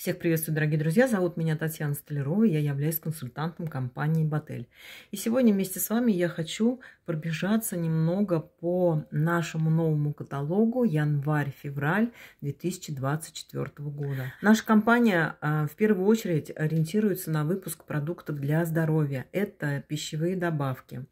Всех приветствую, дорогие друзья. Зовут меня Татьяна Столярова. Я являюсь консультантом компании «Батель». И сегодня вместе с вами я хочу пробежаться немного по нашему новому каталогу январь-февраль 2024 года. Наша компания а, в первую очередь ориентируется на выпуск продуктов для здоровья. Это пищевые добавки.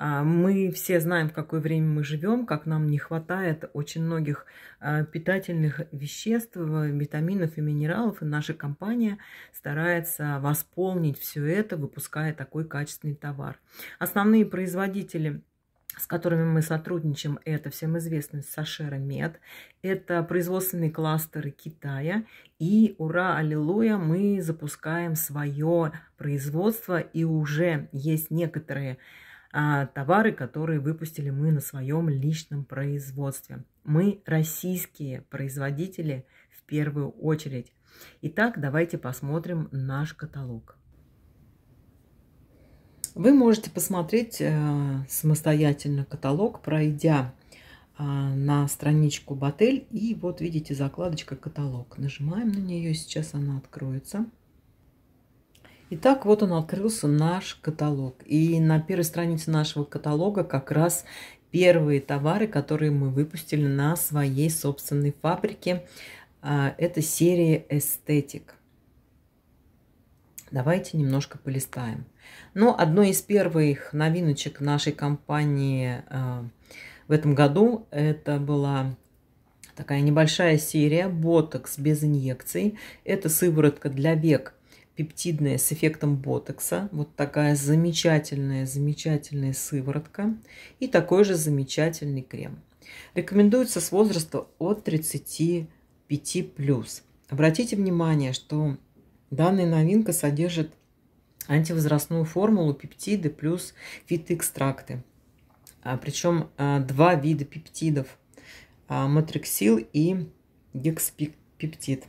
А, мы все знаем, в какое время мы живем, как нам не хватает очень многих а, питательных веществ, витаминов и минералов. И наша компания старается восполнить все это, выпуская такой качественный товар. Основные производители с которыми мы сотрудничаем, это всем известный Сашера Мед, это производственные кластеры Китая. И ура, аллилуйя, мы запускаем свое производство и уже есть некоторые а, товары, которые выпустили мы на своем личном производстве. Мы российские производители в первую очередь. Итак, давайте посмотрим наш каталог. Вы можете посмотреть э, самостоятельно каталог, пройдя а, на страничку Батель. И вот видите закладочка «Каталог». Нажимаем на нее, сейчас она откроется. Итак, вот он открылся наш каталог. И на первой странице нашего каталога как раз первые товары, которые мы выпустили на своей собственной фабрике. А, это серия «Эстетик». Давайте немножко полистаем. Но ну, одной из первых новиночек нашей компании а, в этом году это была такая небольшая серия «Ботокс без инъекций». Это сыворотка для век пептидная с эффектом Ботокса, Вот такая замечательная, замечательная сыворотка. И такой же замечательный крем. Рекомендуется с возраста от 35+. Обратите внимание, что данная новинка содержит антивозрастную формулу, пептиды плюс фитоэкстракты. А, причем а, два вида пептидов а, матриксил и гекспептид.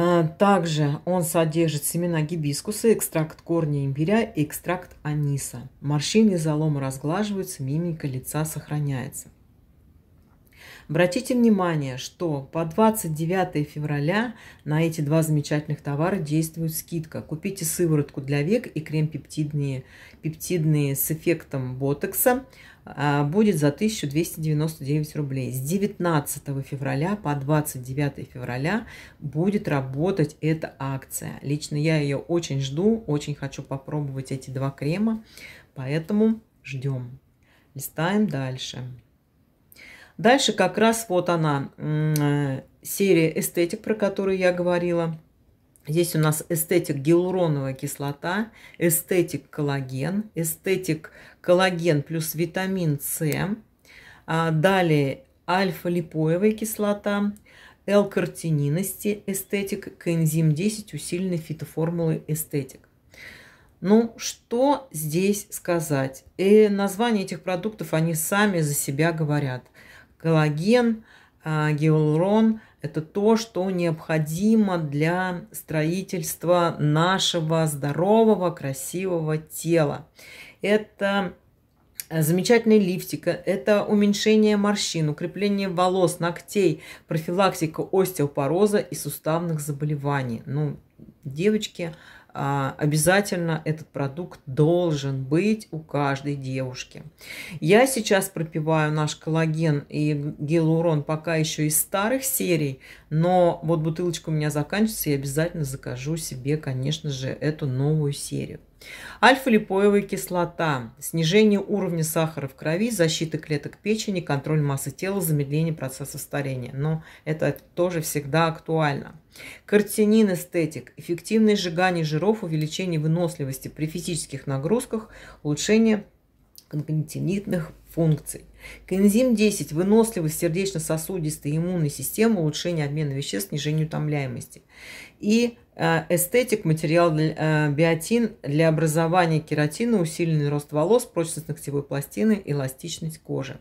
Э, также он содержит семена гибискуса, экстракт корня имбиря и экстракт аниса. Морщины и заломы разглаживаются, мимика лица сохраняется. Обратите внимание, что по 29 февраля на эти два замечательных товара действует скидка. Купите сыворотку для век и крем пептидные, пептидные с эффектом ботокса а, будет за 1299 рублей. С 19 февраля по 29 февраля будет работать эта акция. Лично я ее очень жду, очень хочу попробовать эти два крема, поэтому ждем. Листаем дальше. Дальше как раз вот она, э, серия эстетик, про которую я говорила. Здесь у нас эстетик гиалуроновая кислота, эстетик коллаген, эстетик коллаген плюс витамин С. А далее альфа-липоевая кислота, L-картининности эстетик, коэнзим 10 усиленной фитоформулы эстетик. Ну, что здесь сказать? И э, названия этих продуктов, они сами за себя говорят – Коллаген, а, гиалурон – это то, что необходимо для строительства нашего здорового, красивого тела. Это замечательные лифтика, это уменьшение морщин, укрепление волос, ногтей, профилактика остеопороза и суставных заболеваний. Ну, девочки, а, обязательно этот продукт должен быть у каждой девушки. Я сейчас пропиваю наш коллаген и гиалурон пока еще из старых серий, но вот бутылочка у меня заканчивается, и обязательно закажу себе, конечно же, эту новую серию. Альфа-липоевая кислота, снижение уровня сахара в крови, защита клеток печени, контроль массы тела, замедление процесса старения. Но это тоже всегда актуально. Картинин эстетик. Эффективное сжигание жиров, увеличение выносливости при физических нагрузках, улучшение конкретинитных функций. Коэнзим 10. Выносливость сердечно-сосудистой и иммунной системы, улучшение обмена веществ, снижение утомляемости. И э, эстетик, материал э, биотин для образования кератина, усиленный рост волос, прочность ногтевой пластины, эластичность кожи.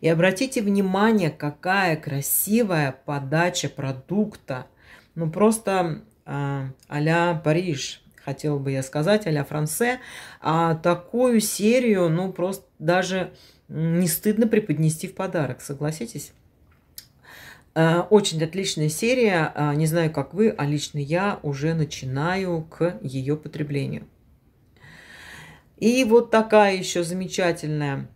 И обратите внимание, какая красивая подача продукта – ну просто а, а-ля Париж, хотела бы я сказать, а-ля Франсе. А такую серию, ну просто даже не стыдно преподнести в подарок, согласитесь? Э, очень отличная серия. А, не знаю, как вы, а лично я уже начинаю к ее потреблению. И вот такая еще замечательная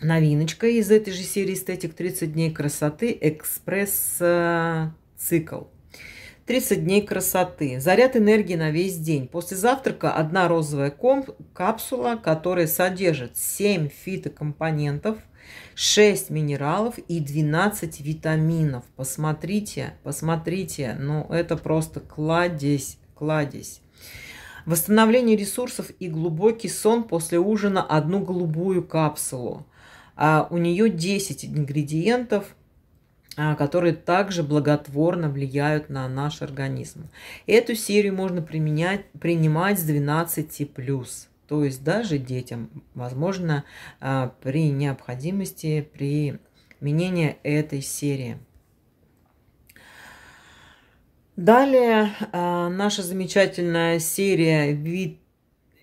новиночка из этой же серии эстетик 30 дней красоты экспресс э, цикл. 30 дней красоты. Заряд энергии на весь день. После завтрака одна розовая капсула, которая содержит 7 фитокомпонентов, 6 минералов и 12 витаминов. Посмотрите, посмотрите, ну это просто кладезь, кладезь. Восстановление ресурсов и глубокий сон после ужина одну голубую капсулу. А у нее 10 ингредиентов – а, которые также благотворно влияют на наш организм. Эту серию можно применять, принимать с 12 плюс. То есть даже детям, возможно, а, при необходимости применения этой серии. Далее а, наша замечательная серия вит,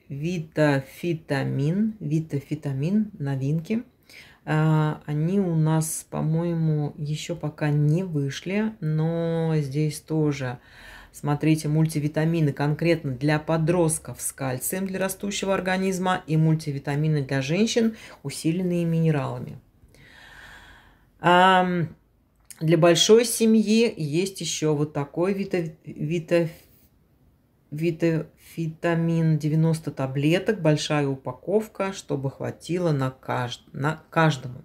витафитамин, витафитамин новинки – а, они у нас, по-моему, еще пока не вышли, но здесь тоже Смотрите мультивитамины конкретно для подростков с кальцием для растущего организма и мультивитамины для женщин, усиленные минералами. для большой семьи есть еще вот такой вита, вита, витамин 90 таблеток, большая упаковка, чтобы хватило на, кажд... на каждому.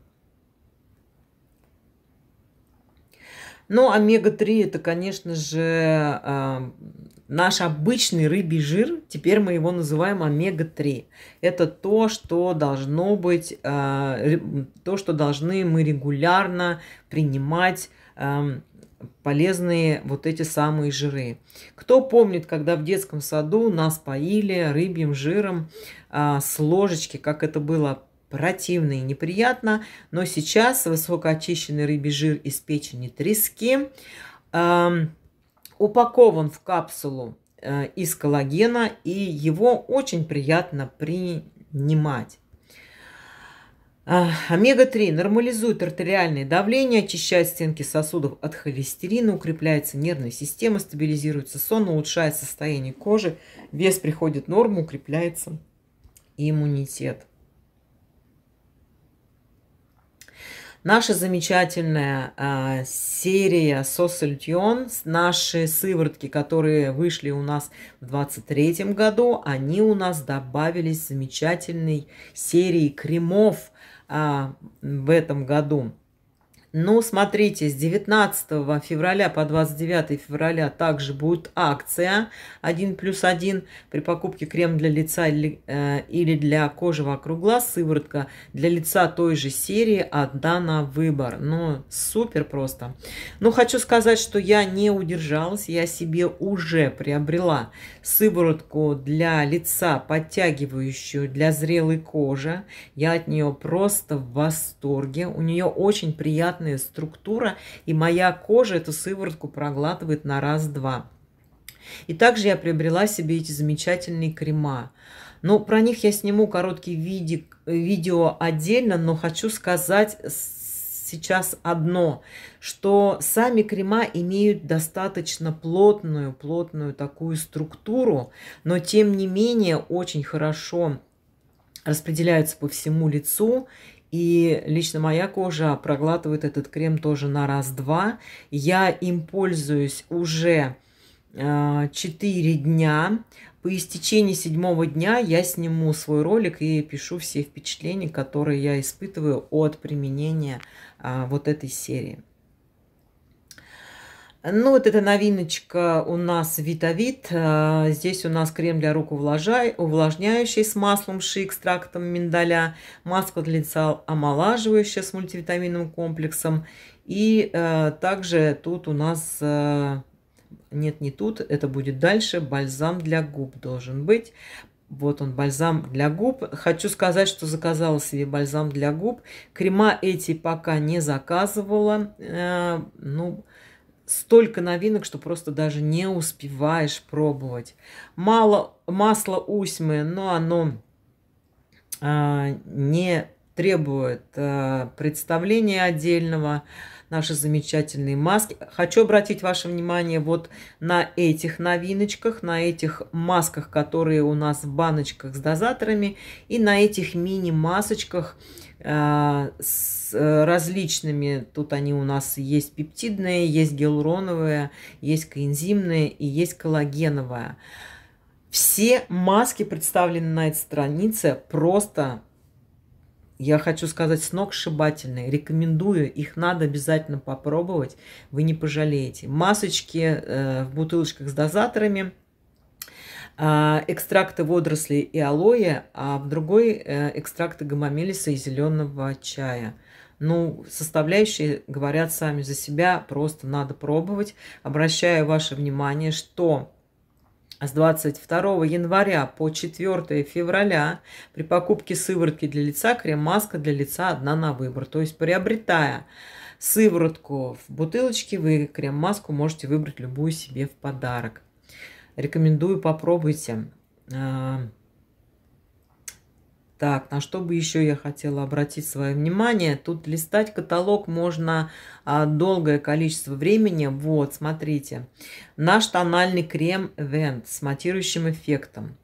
Но ну, омега-3 это, конечно же, а, наш обычный рыбий жир. Теперь мы его называем омега-3. Это то, что должно быть, а, то, что должны мы регулярно принимать полезные вот эти самые жиры. Кто помнит, когда в детском саду нас поили рыбьим жиром а, с ложечки, как это было противно и неприятно, но сейчас высокоочищенный рыбий жир из печени трески а, упакован в капсулу а, из коллагена, и его очень приятно принимать. А, Омега-3 нормализует артериальное давление, очищает стенки сосудов от холестерина, укрепляется нервная система, стабилизируется сон, улучшает состояние кожи, вес приходит в норму, укрепляется иммунитет. Наша замечательная э, серия Сосальтьон, наши сыворотки, которые вышли у нас в 2023 году, они у нас добавились замечательной серии кремов – а, в этом году ну, смотрите, с 19 февраля по 29 февраля также будет акция 1 плюс 1 при покупке крем для лица или, э, или для кожи вокруг глаз, сыворотка для лица той же серии, одна на выбор. Ну, супер просто. Ну, хочу сказать, что я не удержалась, я себе уже приобрела сыворотку для лица, подтягивающую для зрелой кожи. Я от нее просто в восторге. У нее очень приятно непонятная структура, и моя кожа эту сыворотку проглатывает на раз-два. И также я приобрела себе эти замечательные крема. Но про них я сниму короткий види, видео отдельно, но хочу сказать сейчас одно, что сами крема имеют достаточно плотную, плотную такую структуру, но тем не менее очень хорошо распределяются по всему лицу и лично моя кожа проглатывает этот крем тоже на раз-два. Я им пользуюсь уже 4 а, дня. По истечении седьмого дня я сниму свой ролик и пишу все впечатления, которые я испытываю от применения а, вот этой серии. Ну, вот эта новиночка у нас Витавит. А, здесь у нас крем для рук увлажняющий с маслом ши, экстрактом миндаля, маска для лица омолаживающая с мультивитаминным комплексом. И а, также тут у нас... А, нет, не тут, это будет дальше. Бальзам для губ должен быть. Вот он, бальзам для губ. Хочу сказать, что заказала себе бальзам для губ. Крема эти пока не заказывала. Э, ну, столько новинок, что просто даже не успеваешь пробовать. Мало масла усьмы, но оно а, не требует а, представления отдельного наши замечательные маски. Хочу обратить ваше внимание вот на этих новиночках, на этих масках, которые у нас в баночках с дозаторами, и на этих мини-масочках э, с э, различными, тут они у нас есть пептидные, есть гиалуроновые, есть коэнзимные и есть коллагеновая. Все маски представлены на этой странице просто я хочу сказать, сногсшибательные. Рекомендую, их надо обязательно попробовать, вы не пожалеете. Масочки э, в бутылочках с дозаторами, э, экстракты водорослей и алоэ, а в другой э, экстракты гамомелиса и зеленого чая. Ну, составляющие говорят сами за себя, просто надо пробовать. Обращаю ваше внимание, что с 22 января по 4 февраля при покупке сыворотки для лица крем-маска для лица одна на выбор. То есть приобретая сыворотку в бутылочке, вы крем-маску можете выбрать любую себе в подарок. Рекомендую, попробуйте. А, так, на что бы еще я хотела обратить свое внимание? Тут листать каталог можно а, долгое количество времени. Вот, смотрите. Наш тональный крем Vent с матирующим эффектом.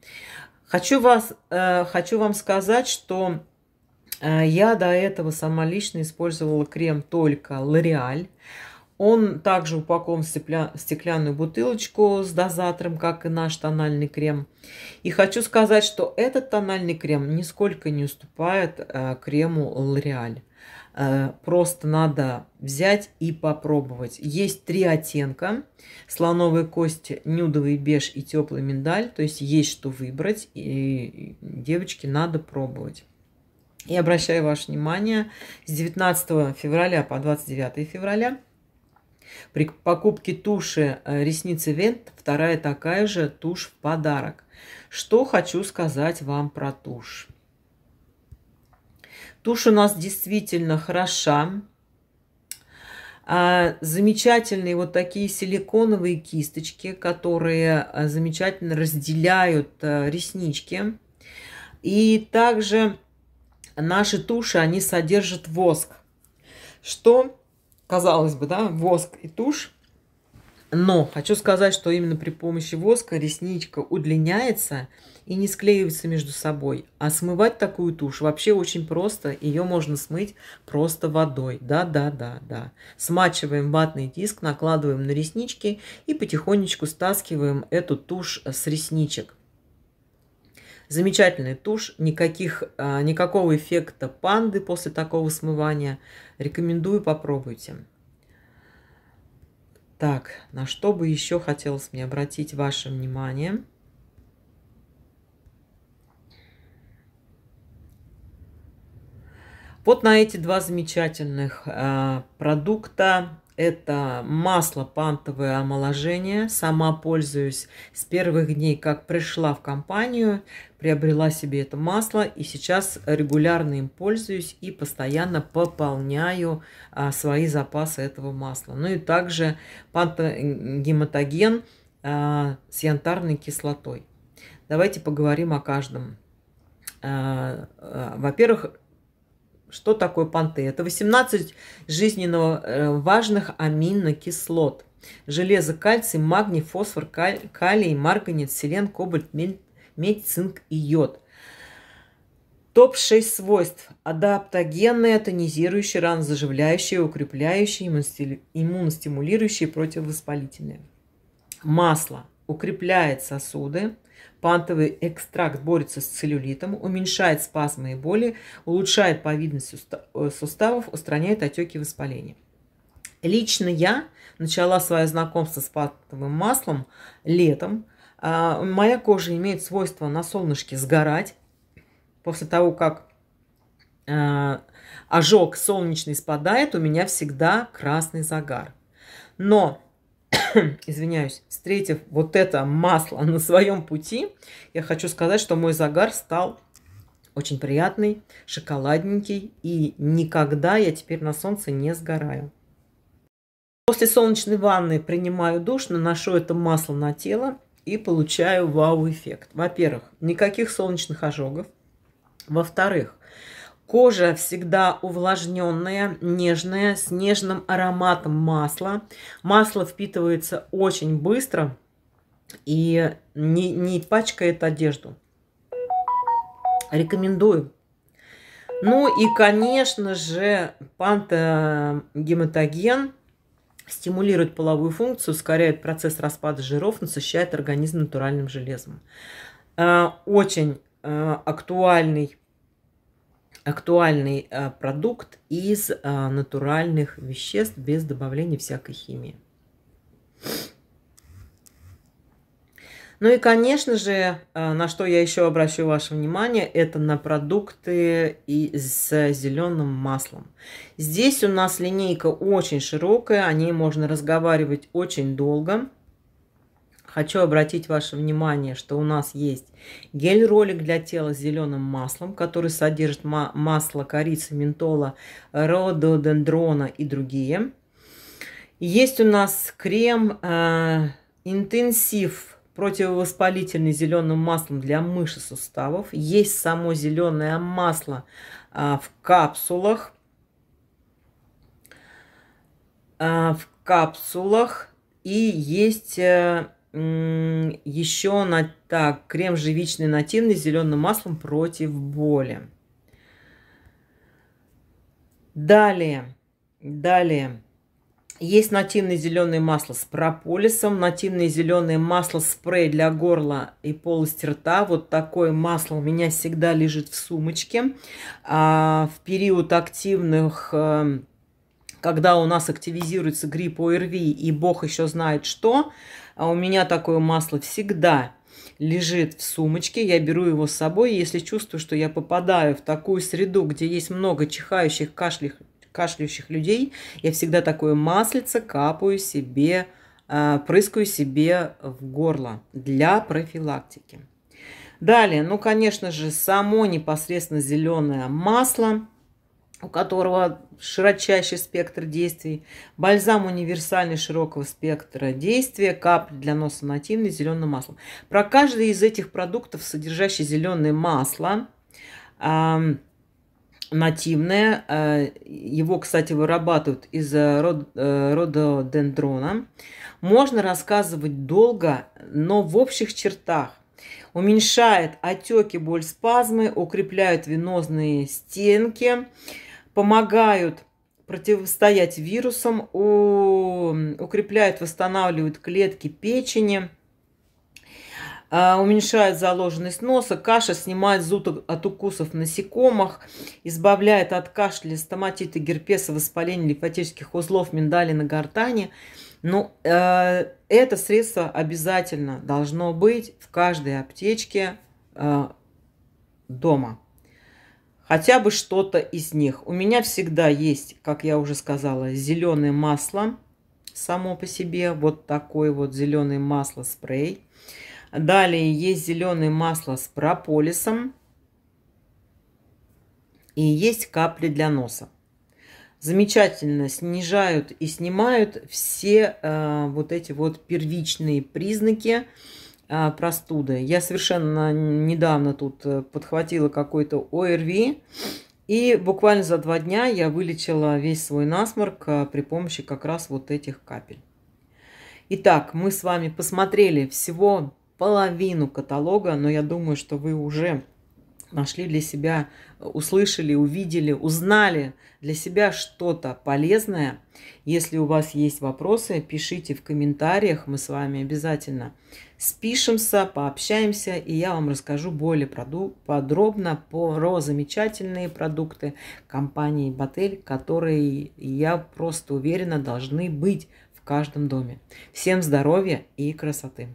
Хочу, вас, э, хочу вам сказать, что э, я до этого сама лично использовала крем только L'Oreal. Он также упакован в стеклянную бутылочку с дозатором, как и наш тональный крем. И хочу сказать, что этот тональный крем нисколько не уступает э, крему L'Oreal. Э, просто надо взять и попробовать. Есть три оттенка. Слоновая кость, нюдовый беж и теплый миндаль. То есть есть что выбрать. И, девочки, надо пробовать. И обращаю ваше внимание, с 19 февраля по 29 февраля при покупке туши э, ресницы Вент вторая такая же тушь в подарок. Что хочу сказать вам про тушь. Тушь у нас действительно хороша. А, замечательные вот такие силиконовые кисточки, которые э, замечательно разделяют э, реснички. И также наши туши, они содержат воск, что казалось бы, да, воск и тушь. Но хочу сказать, что именно при помощи воска ресничка удлиняется и не склеивается между собой. А смывать такую тушь вообще очень просто. Ее можно смыть просто водой. Да-да-да-да. Смачиваем ватный диск, накладываем на реснички и потихонечку стаскиваем эту тушь с ресничек. Замечательная тушь, никаких, а, никакого эффекта панды после такого смывания. Рекомендую, попробуйте. Так, на что бы еще хотелось мне обратить ваше внимание? Вот на эти два замечательных э, продукта это масло пантовое омоложение. Сама пользуюсь с первых дней, как пришла в компанию, приобрела себе это масло. И сейчас регулярно им пользуюсь и постоянно пополняю а, свои запасы этого масла. Ну и также пантогематоген а, с янтарной кислотой. Давайте поговорим о каждом. А, а, во-первых, что такое панте? Это 18 жизненно э, важных аминокислот. Железо, кальций, магний, фосфор, калий, марганец, селен, кобальт, медь, цинк и йод. Топ-6 свойств. Адаптогенные, тонизирующие, ранозаживляющие, укрепляющие, иммуностимулирующие, противовоспалительные. Масло укрепляет сосуды, Пантовый экстракт борется с целлюлитом, уменьшает спазмы и боли, улучшает повидность э, суставов, устраняет отеки и воспаления. Лично я начала свое знакомство с пантовым маслом летом. А, моя кожа имеет свойство на солнышке сгорать. После того, как э, ожог солнечный спадает, у меня всегда красный загар. Но извиняюсь, встретив вот это масло на своем пути, я хочу сказать, что мой загар стал очень приятный, шоколадненький, и никогда я теперь на солнце не сгораю. После солнечной ванны принимаю душ, наношу это масло на тело и получаю вау-эффект. Во-первых, никаких солнечных ожогов. Во-вторых, Кожа всегда увлажненная, нежная, с нежным ароматом масла. Масло впитывается очень быстро и не, не пачкает одежду. Рекомендую. Ну и, конечно же, пантогематоген стимулирует половую функцию, ускоряет процесс распада жиров, насыщает организм натуральным железом. Э, очень э, актуальный актуальный а, продукт из а, натуральных веществ без добавления всякой химии. Ну и, конечно же, а, на что я еще обращу ваше внимание, это на продукты с зеленым маслом. Здесь у нас линейка очень широкая, о ней можно разговаривать очень долго. Хочу обратить ваше внимание, что у нас есть гель-ролик для тела с зеленым маслом, который содержит ма масло корицы, ментола, рододендрона и другие. Есть у нас крем э, интенсив противовоспалительный зеленым маслом для мышц суставов. Есть само зеленое масло э, в капсулах. Э, в капсулах. И есть... Э, еще на, так, крем живичный нативный с зеленым маслом против боли. Далее, далее. Есть нативное зеленое масло с прополисом, нативное зеленое масло спрей для горла и полости рта. Вот такое масло у меня всегда лежит в сумочке. А в период активных, э, когда у нас активизируется грипп ОРВИ и бог еще знает что, а у меня такое масло всегда лежит в сумочке, я беру его с собой, если чувствую, что я попадаю в такую среду, где есть много чихающих, кашлях, кашляющих людей, я всегда такое маслице капаю себе, а, прыскаю себе в горло для профилактики. Далее, ну, конечно же, само непосредственно зеленое масло – у которого широчайший спектр действий, бальзам универсальный широкого спектра действия, капли для носа нативный, зеленым маслом. Про каждый из этих продуктов, содержащий зеленое масло, э, нативное, э, его, кстати, вырабатывают из род, э, рододендрона, можно рассказывать долго, но в общих чертах уменьшает отеки, боль, спазмы, укрепляют венозные стенки, помогают противостоять вирусам, укрепляют, восстанавливают клетки печени, а, уменьшает заложенность носа, каша снимает зуд от укусов насекомых, избавляет от кашля, стоматита, герпеса, воспаления лимфатических узлов, миндали на гортани. Но ну, э, это средство обязательно должно быть в каждой аптечке э, дома хотя бы что-то из них. У меня всегда есть, как я уже сказала, зеленое масло само по себе. Вот такой вот зеленое масло спрей. Далее есть зеленое масло с прополисом. И есть капли для носа. Замечательно снижают и снимают все э, вот эти вот первичные признаки а, простуды. Я совершенно недавно тут э, подхватила какой-то ОРВИ, и буквально за два дня я вылечила весь свой насморк а, при помощи как раз вот этих капель. Итак, мы с вами посмотрели всего половину каталога, но я думаю, что вы уже нашли для себя, услышали, увидели, узнали для себя что-то полезное. Если у вас есть вопросы, пишите в комментариях, мы с вами обязательно спишемся, пообщаемся, и я вам расскажу более подробно про замечательные продукты компании Батель, которые, я просто уверена, должны быть в каждом доме. Всем здоровья и красоты!